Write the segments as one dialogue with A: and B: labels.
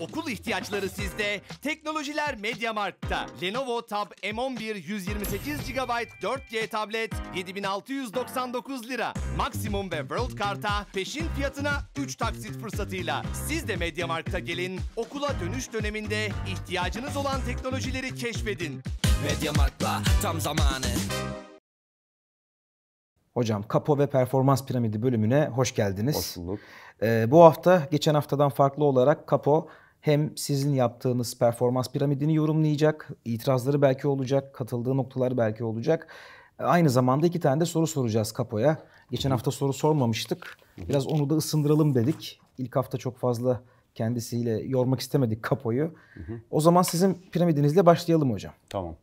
A: Okul ihtiyaçları sizde, teknolojiler MediaMarkt'ta. Lenovo Tab M11 128 GB 4G tablet 7699 lira. Maximum ve World Kart'a peşin fiyatına 3 taksit fırsatıyla. Siz de MediaMarkt'a gelin, okula dönüş döneminde ihtiyacınız olan teknolojileri keşfedin. MediaMarkt'la tam zamanı.
B: Hocam Kapo ve Performans Piramidi bölümüne hoş geldiniz. Hoş bulduk. Ee, bu hafta geçen haftadan farklı olarak Kapo hem sizin yaptığınız performans piramidini yorumlayacak, itirazları belki olacak, katıldığı noktalar belki olacak. Aynı zamanda iki tane de soru soracağız Kapo'ya. Geçen hafta soru sormamıştık. Biraz onu da ısındıralım dedik. İlk hafta çok fazla kendisiyle yormak istemedik Kapo'yu. O zaman sizin piramidinizle başlayalım hocam.
C: Tamam.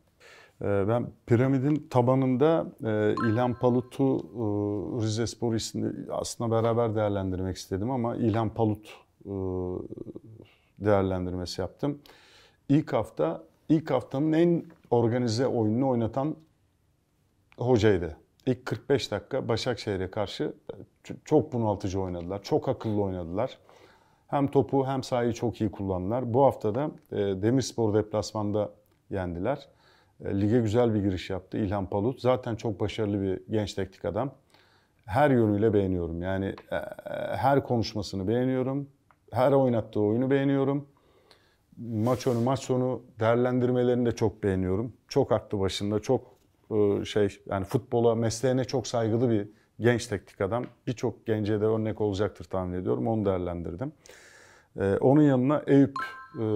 C: Ee, ben piramidin tabanında e, İlhan Palut'u e, Rize Spor aslında beraber değerlendirmek istedim ama İlhan Palut e, değerlendirmesi yaptım. İlk hafta, ilk haftanın en organize oyununu oynatan hocaydı. İlk 45 dakika Başakşehir'e karşı e, çok bunaltıcı oynadılar. Çok akıllı oynadılar. Hem topu hem sahayı çok iyi kullandılar. Bu haftada da e, Demirspor deplasmanda yendiler. E, lige güzel bir giriş yaptı İlhan Palut. Zaten çok başarılı bir genç teknik adam. Her yönüyle beğeniyorum. Yani her konuşmasını beğeniyorum. Her oynattığı oyunu beğeniyorum. Maç önü, maç sonu değerlendirmelerini de çok beğeniyorum. Çok aklı başında, çok e, şey yani futbola, mesleğine çok saygılı bir genç teknik adam. Birçok gence de örnek olacaktır tahmin ediyorum. Onu değerlendirdim. E, onun yanına Eyüp e,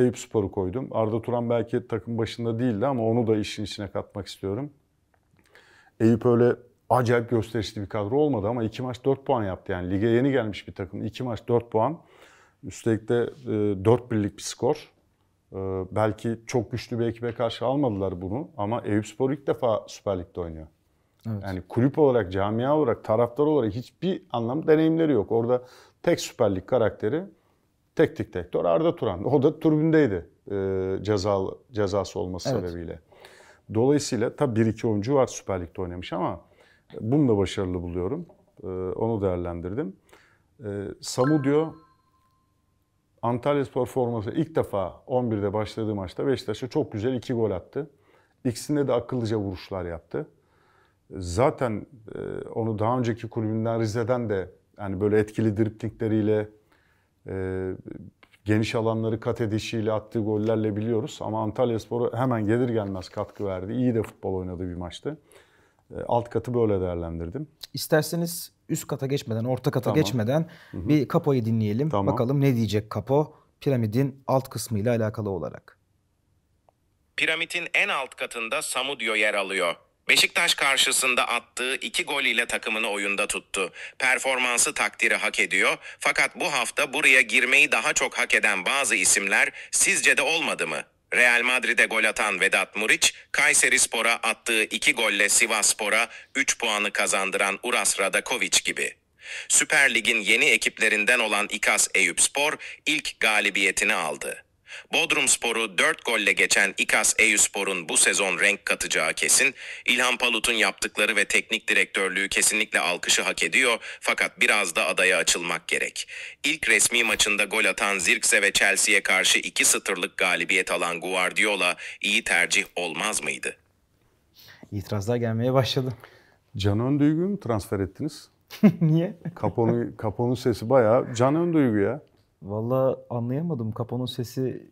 C: Eyüp Spor'u koydum. Arda Turan belki takım başında değildi ama onu da işin içine katmak istiyorum. Eyüp öyle acayip gösterişli bir kadro olmadı ama 2 maç 4 puan yaptı. Yani lige yeni gelmiş bir takım. 2 maç 4 puan. Üstelik de e, 4 birlik bir skor. E, belki çok güçlü bir ekibe karşı almadılar bunu ama Eyüpspor ilk defa Süper Lig'de oynuyor. Evet. Yani kulüp olarak, camia olarak, taraftar olarak hiçbir anlam deneyimleri yok. Orada tek Süper Lig karakteri teknik direktör Arda Turan. O da tribündeydi e, cezalı, cezası olması evet. sebebiyle. Dolayısıyla tabii bir iki oyuncu var Süper Lig'de oynamış ama bunu da başarılı buluyorum. Ee, onu değerlendirdim. Ee, Samudio Antalya Spor forması ilk defa 11'de başladığı maçta Beşiktaş'a çok güzel iki gol attı. İkisinde de akıllıca vuruşlar yaptı. Zaten e, onu daha önceki kulübünden Rize'den de yani böyle etkili driplingleriyle e, geniş alanları kat edişiyle attığı gollerle biliyoruz. Ama Antalya Spor'a hemen gelir gelmez katkı verdi. İyi de futbol oynadığı bir maçtı. E, alt katı böyle değerlendirdim.
B: İsterseniz üst kata geçmeden, orta kata tamam. geçmeden Hı-hı. bir Kapo'yu dinleyelim. Tamam. Bakalım ne diyecek Kapo piramidin alt kısmıyla alakalı olarak.
A: Piramidin en alt katında Samudio yer alıyor. Beşiktaş karşısında attığı iki gol ile takımını oyunda tuttu. Performansı takdiri hak ediyor fakat bu hafta buraya girmeyi daha çok hak eden bazı isimler sizce de olmadı mı? Real Madrid'e gol atan Vedat Muriç, Kayseri Spor'a attığı iki golle Sivas Spor'a 3 puanı kazandıran Uras Radakovic gibi. Süper Lig'in yeni ekiplerinden olan İkaz Eyüp Spor ilk galibiyetini aldı. Bodrum Sporu 4 golle geçen İKAS Eyüspor'un bu sezon renk katacağı kesin. İlhan Palut'un yaptıkları ve teknik direktörlüğü kesinlikle alkışı hak ediyor fakat biraz da adaya açılmak gerek. İlk resmi maçında gol atan Zirkse ve Chelsea'ye karşı 2-0'lık galibiyet alan Guardiola iyi tercih olmaz mıydı?
C: İtirazlar gelmeye başladı. Can Öndüyü'yü transfer ettiniz? Niye? Kaponun, kaponun sesi bayağı Can Öndüyü'yü ya. Valla
B: anlayamadım. Kaponun sesi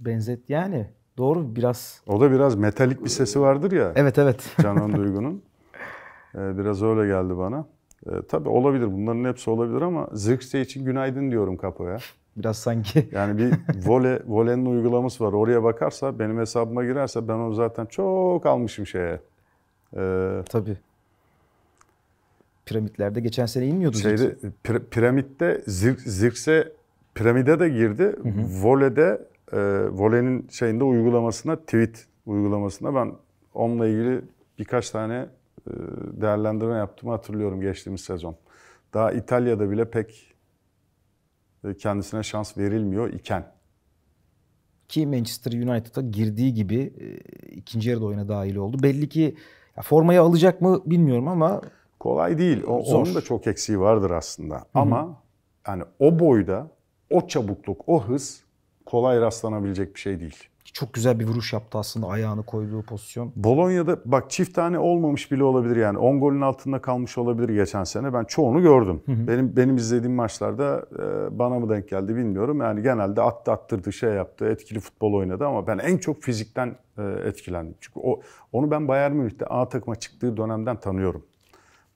B: benzet yani
C: doğru biraz. O da biraz metalik bir sesi vardır ya. Evet evet. Canan Duygu'nun. Ee, biraz öyle geldi bana. Ee, tabii olabilir. Bunların hepsi olabilir ama Zirkse için günaydın diyorum kapıya
B: Biraz sanki.
C: Yani bir vole, volenin uygulaması var. Oraya bakarsa, benim hesabıma girerse ben onu zaten çok almışım şeye. Ee, tabii.
B: Piramitlerde geçen sene inmiyordu şeyde, Zirkse.
C: Pir, piramitte Zirkse Piramide de girdi. Hı hı. Vole'de, e, volenin şeyinde uygulamasına, tweet uygulamasına ben onunla ilgili birkaç tane e, değerlendirme yaptığımı hatırlıyorum geçtiğimiz sezon. Daha İtalya'da bile pek e, kendisine şans
B: verilmiyor iken. Ki Manchester United'a girdiği gibi e, ikinci yarıda oyuna dahil oldu. Belli ki ya formayı alacak mı bilmiyorum ama... Kolay değil. O, Onun da
C: çok eksiği vardır aslında. Hı-hı. Ama yani o boyda o çabukluk, o hız kolay rastlanabilecek bir şey değil.
B: Çok güzel bir vuruş yaptı aslında ayağını koyduğu pozisyon.
C: Bolonya'da bak çift tane olmamış bile olabilir yani 10 golün altında kalmış olabilir geçen sene. Ben çoğunu gördüm. Hı hı. Benim benim izlediğim maçlarda e, bana mı denk geldi bilmiyorum. Yani genelde attı attırdı şey yaptı etkili futbol oynadı ama ben en çok fizikten e, etkilendim. Çünkü o onu ben Bayern Münih'te A takıma çıktığı dönemden tanıyorum.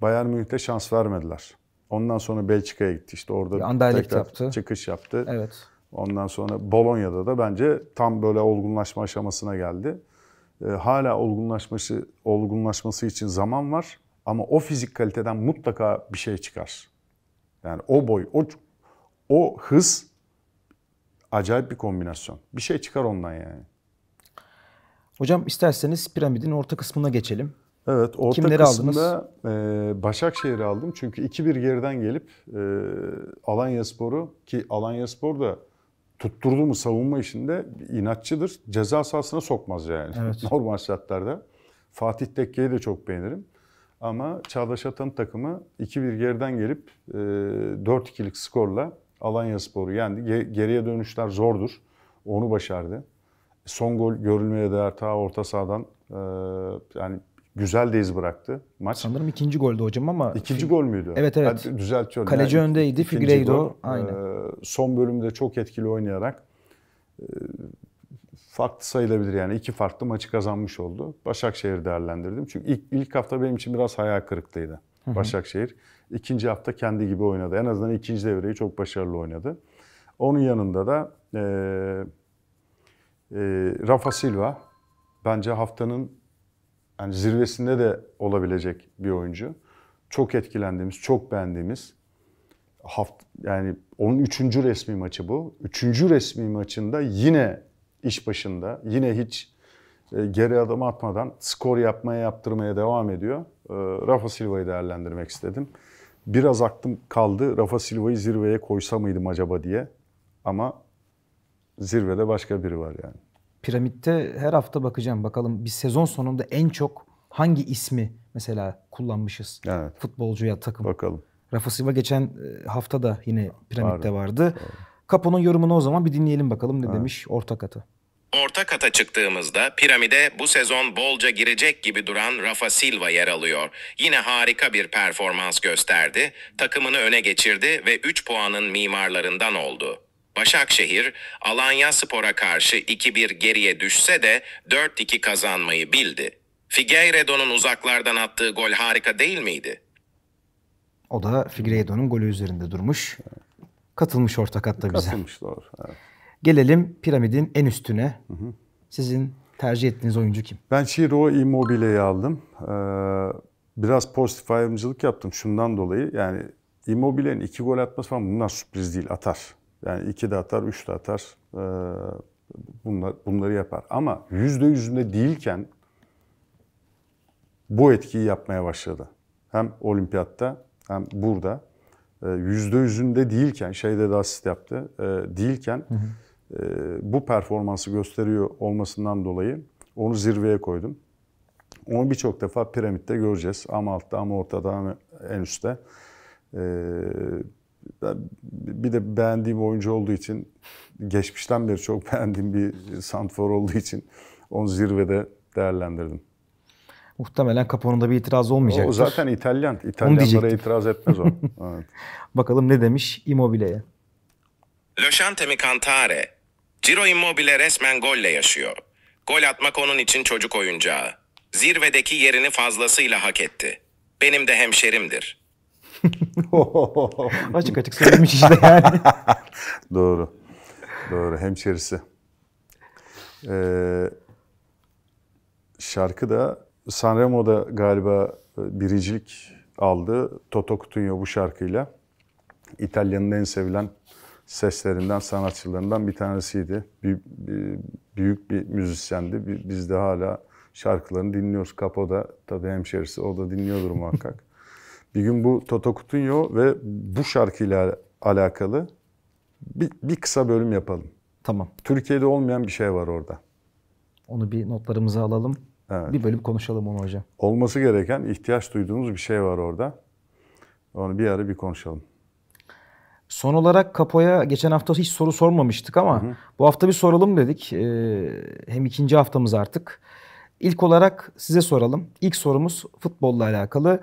C: Bayern Münih'te şans vermediler. Ondan sonra Belçika'ya gitti. işte orada tekrar yaptı. çıkış yaptı. Evet. Ondan sonra Bolonya'da da bence tam böyle olgunlaşma aşamasına geldi. E, hala olgunlaşması olgunlaşması için zaman var ama o fizik kaliteden mutlaka bir şey çıkar. Yani o boy, o o hız acayip bir kombinasyon. Bir şey çıkar ondan yani.
B: Hocam isterseniz piramidin orta kısmına geçelim. Evet, orta Kimleri kısımda
C: E, Başakşehir'i aldım. Çünkü 2-1 geriden gelip e, Alanya Sporu ki Alanya Spor da tutturduğumu savunma işinde inatçıdır. Ceza sahasına sokmaz yani evet. normal şartlarda. Fatih Tekke'yi de çok beğenirim. Ama Çağdaş Atan takımı 2-1 geriden gelip e, 4-2'lik skorla Alanya Sporu yendi. Geriye dönüşler zordur. Onu başardı. Son gol görülmeye değer ta orta sahadan e, yani güzel de iz bıraktı maç. Sanırım
B: ikinci golde hocam ama... ikinci
C: gol müydü? Evet evet. Ben düzeltiyorum. Kaleci yani, öndeydi. Figueiredo. Aynen. E, son bölümde çok etkili oynayarak e, farklı sayılabilir yani. iki farklı maçı kazanmış oldu. Başakşehir değerlendirdim. Çünkü ilk, ilk hafta benim için biraz hayal kırıklığıydı. Hı hı. Başakşehir. İkinci hafta kendi gibi oynadı. En azından ikinci devreyi çok başarılı oynadı. Onun yanında da e, e, Rafa Silva bence haftanın yani zirvesinde de olabilecek bir oyuncu. Çok etkilendiğimiz, çok beğendiğimiz haft yani onun üçüncü resmi maçı bu. Üçüncü resmi maçında yine iş başında, yine hiç e, geri adım atmadan skor yapmaya yaptırmaya devam ediyor. E, Rafa Silva'yı değerlendirmek istedim. Biraz aklım kaldı. Rafa Silva'yı zirveye koysa mıydım acaba diye. Ama zirvede başka biri var yani
B: piramitte her hafta bakacağım. Bakalım bir sezon sonunda en çok hangi ismi mesela kullanmışız evet. futbolcuya takım. Bakalım. Rafa Silva geçen e, hafta da yine piramitte vardı. Kapo'nun yorumunu o zaman bir dinleyelim bakalım ne evet. demiş ortak atı.
A: Orta kata çıktığımızda piramide bu sezon bolca girecek gibi duran Rafa Silva yer alıyor. Yine harika bir performans gösterdi, takımını öne geçirdi ve 3 puanın mimarlarından oldu. Başakşehir, Alanya Spor'a karşı 2-1 geriye düşse de 4-2 kazanmayı bildi. Figueiredo'nun uzaklardan attığı gol harika değil miydi?
B: O da Figueiredo'nun golü üzerinde durmuş. Katılmış ortak hatta bize. Katılmış doğru. Evet. Gelelim piramidin en üstüne. Hı hı. Sizin tercih ettiğiniz oyuncu kim?
C: Ben Ciro Immobile'yi aldım. Ee, biraz pozitif ayrımcılık yaptım şundan dolayı. Yani Immobile'nin iki gol atması falan bunlar sürpriz değil atar. Yani iki de atar, üç de atar. E, bunlar, bunları yapar. Ama yüzde yüzünde değilken bu etkiyi yapmaya başladı. Hem olimpiyatta hem burada. E, yüzde yüzünde değilken, şeyde de asist yaptı, e, değilken hı hı. bu performansı gösteriyor olmasından dolayı onu zirveye koydum. Onu birçok defa piramitte göreceğiz. Ama altta, ama ortada, ama en üstte. E, bir de beğendiğim oyuncu olduğu için geçmişten beri çok beğendiğim bir santfor olduğu için onu zirvede değerlendirdim.
B: Muhtemelen Capone'da bir itiraz olmayacak. O zaten İtalyan. İtalyanlara itiraz etmez o. evet. Bakalım ne demiş Immobile'ye.
A: Loşante mi Cantare. Ciro Immobile resmen golle yaşıyor. Gol atmak onun için çocuk oyuncağı. Zirvedeki yerini fazlasıyla hak etti. Benim de hemşerimdir.
B: açık açık söylemiş işte yani.
C: Doğru. Doğru. Hemşerisi. Ee, şarkı da Sanremo'da galiba e, biricilik aldı. Toto Cutugno bu şarkıyla. İtalya'nın en sevilen seslerinden, sanatçılarından bir tanesiydi. Büyük, büyük bir müzisyendi. Biz de hala şarkılarını dinliyoruz. Kapo da tabii hemşerisi o da dinliyordur muhakkak. Bir gün bu Toto Coutinho ve bu şarkıyla alakalı bir, bir kısa bölüm yapalım. Tamam. Türkiye'de olmayan bir şey var orada.
B: Onu bir notlarımıza alalım. Evet. Bir bölüm konuşalım onu hocam.
C: Olması gereken, ihtiyaç duyduğumuz bir şey var orada. Onu bir ara bir konuşalım.
B: Son olarak Kapo'ya geçen hafta hiç soru sormamıştık ama hı hı. bu hafta bir soralım dedik. Ee, hem ikinci haftamız artık. İlk olarak size soralım. İlk sorumuz futbolla alakalı.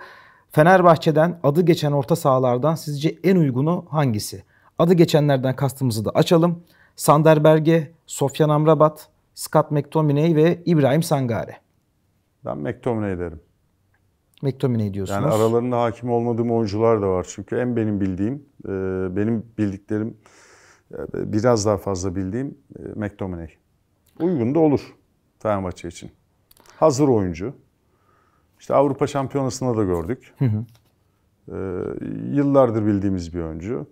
B: Fenerbahçe'den adı geçen orta sahalardan sizce en uygunu hangisi? Adı geçenlerden kastımızı da açalım. Sander Berge, Sofyan Amrabat, Scott McTominay ve İbrahim Sangare.
C: Ben McTominay derim.
B: McTominay diyorsunuz. Yani
C: aralarında hakim olmadığım oyuncular da var. Çünkü en benim bildiğim, e, benim bildiklerim e, biraz daha fazla bildiğim e, McTominay. Uygun da olur Fenerbahçe için. Hazır oyuncu. İşte Avrupa Şampiyonası'nda da gördük. Hı hı. Ee, yıllardır bildiğimiz bir oyuncu.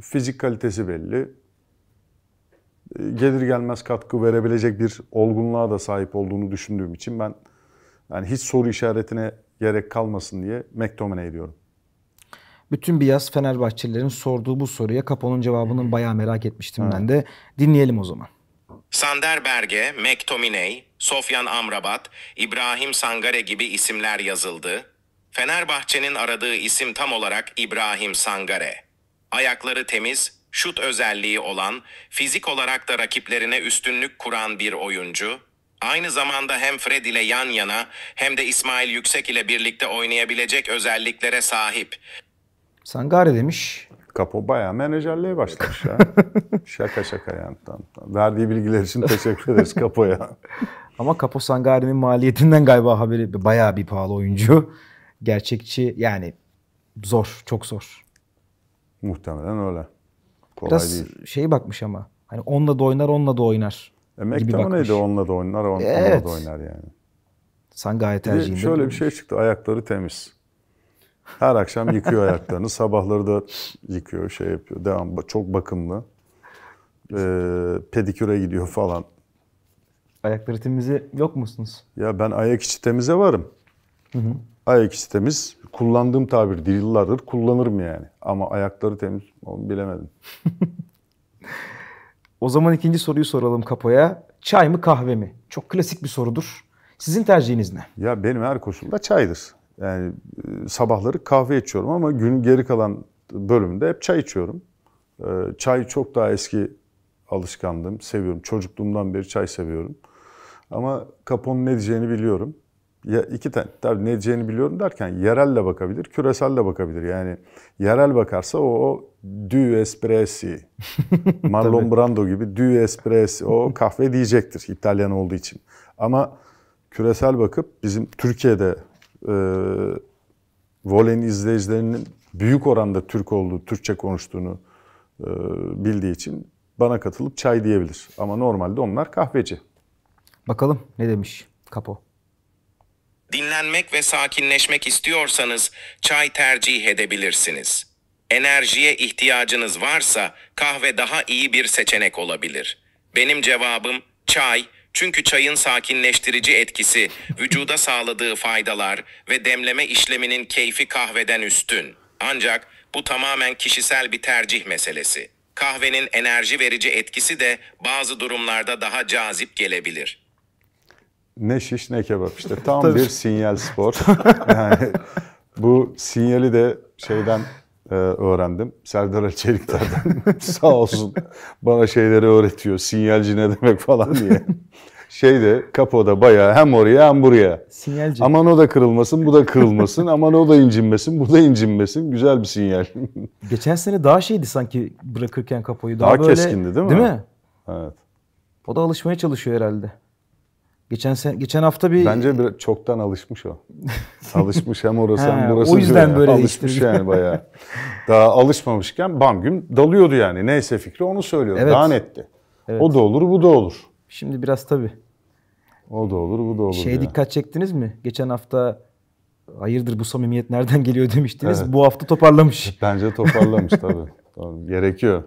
C: Fizik kalitesi belli. Ee, gelir gelmez katkı verebilecek bir olgunluğa da sahip olduğunu düşündüğüm için ben yani hiç soru işaretine gerek kalmasın diye McTominay diyorum.
B: Bütün bir yaz Fenerbahçelilerin sorduğu bu soruya Kapo'nun cevabını bayağı merak etmiştim evet. ben de. Dinleyelim o zaman.
A: Sander Berge, McTominay, Sofyan Amrabat, İbrahim Sangare gibi isimler yazıldı. Fenerbahçe'nin aradığı isim tam olarak İbrahim Sangare. Ayakları temiz, şut özelliği olan, fizik olarak da rakiplerine üstünlük kuran bir oyuncu. Aynı zamanda hem Fred ile yan yana hem de İsmail Yüksek ile birlikte oynayabilecek özelliklere sahip.
C: Sangare demiş. Kapo bayağı menajerliğe başlamış ha. şaka
B: şaka yani. Verdiği bilgiler için teşekkür ederiz Kapo'ya. Ama Kapo Kaposangari'nin maliyetinden galiba haberi bayağı bir pahalı oyuncu. Gerçekçi yani zor, çok zor.
C: Muhtemelen öyle. Kolay Biraz değil.
B: şey bakmış ama. Hani onunla da oynar, onunla da oynar. E, McTominay'de
C: onunla da oynar, on, evet. onunla da oynar yani.
B: Sen gayet tercihin. Şöyle bir
C: şey çıktı. Ayakları temiz. Her akşam yıkıyor ayaklarını. Sabahları da yıkıyor, şey yapıyor. Devam. Çok bakımlı. Ee, pediküre gidiyor falan.
B: Ayakları temize yok musunuz?
C: Ya ben ayak içi temize varım. Hı hı. Ayak içi temiz. Kullandığım tabir
B: Yıllardır kullanırım yani. Ama ayakları temiz onu bilemedim. o zaman ikinci soruyu soralım Kapo'ya. Çay mı kahve mi? Çok klasik bir sorudur.
C: Sizin tercihiniz ne? Ya benim her koşulda çaydır. Yani e, sabahları kahve içiyorum ama gün geri kalan bölümde hep çay içiyorum. E, çay çok daha eski alışkanlığım, seviyorum. Çocukluğumdan beri çay seviyorum. Ama Capone'un ne diyeceğini biliyorum. Ya iki tane tabii ne diyeceğini biliyorum derken yerelle bakabilir, küreselle bakabilir. Yani yerel bakarsa o, o dü espresso, Marlon Brando gibi dü espresso, o kahve diyecektir İtalyan olduğu için. Ama küresel bakıp bizim Türkiye'de e, voleyin izleyicilerinin büyük oranda Türk olduğu, Türkçe konuştuğunu e, bildiği için bana katılıp çay diyebilir. Ama normalde onlar kahveci.
B: Bakalım ne demiş
C: Kapo.
A: Dinlenmek ve sakinleşmek istiyorsanız çay tercih edebilirsiniz. Enerjiye ihtiyacınız varsa kahve daha iyi bir seçenek olabilir. Benim cevabım çay çünkü çayın sakinleştirici etkisi, vücuda sağladığı faydalar ve demleme işleminin keyfi kahveden üstün. Ancak bu tamamen kişisel bir tercih meselesi. Kahvenin enerji verici etkisi de bazı durumlarda daha cazip gelebilir
C: ne şiş ne kebap işte tam bir sinyal spor. yani bu sinyali de şeyden e, öğrendim. Serdar Ali Çelikler'den sağ olsun bana şeyleri öğretiyor. Sinyalci ne demek falan diye. Şeyde kapoda bayağı hem oraya hem buraya. Sinyalci. Aman o da kırılmasın, bu da kırılmasın. Aman o da incinmesin, bu da incinmesin.
B: Güzel bir sinyal. Geçen sene daha şeydi sanki bırakırken kapoyu. Daha, daha böyle, keskindi değil mi? Değil mi? Evet. O da alışmaya çalışıyor herhalde. Geçen sen, geçen hafta bir Bence bir çoktan alışmış o. alışmış hem orası hem burası. O yüzden böyle alışmış
C: yani bayağı. Daha alışmamışken bam gün dalıyordu yani. Neyse fikri onu söylüyor. Evet. Daha netti. Evet. O da olur, bu da olur. Şimdi biraz tabii. O da olur, bu da olur. Şey
B: dikkat çektiniz mi? Geçen hafta hayırdır bu samimiyet nereden geliyor demiştiniz. Evet. Bu
C: hafta toparlamış. Bence toparlamış tabii. Gerekiyor.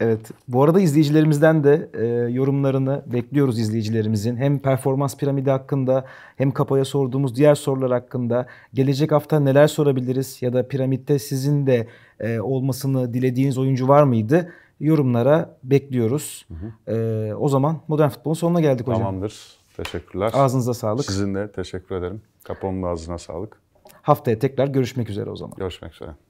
B: Evet. Bu arada izleyicilerimizden de e, yorumlarını bekliyoruz izleyicilerimizin. Hem performans piramidi hakkında hem Kapa'ya sorduğumuz diğer sorular hakkında. Gelecek hafta neler sorabiliriz ya da piramitte sizin de e, olmasını dilediğiniz oyuncu var mıydı? Yorumlara bekliyoruz. Hı hı. E, o zaman Modern Futbol'un sonuna geldik hocam. Tamamdır.
C: Teşekkürler. Ağzınıza sağlık. Sizin de teşekkür ederim. Kapa'nın ağzına sağlık.
B: Haftaya tekrar görüşmek
C: üzere
A: o zaman. Görüşmek üzere.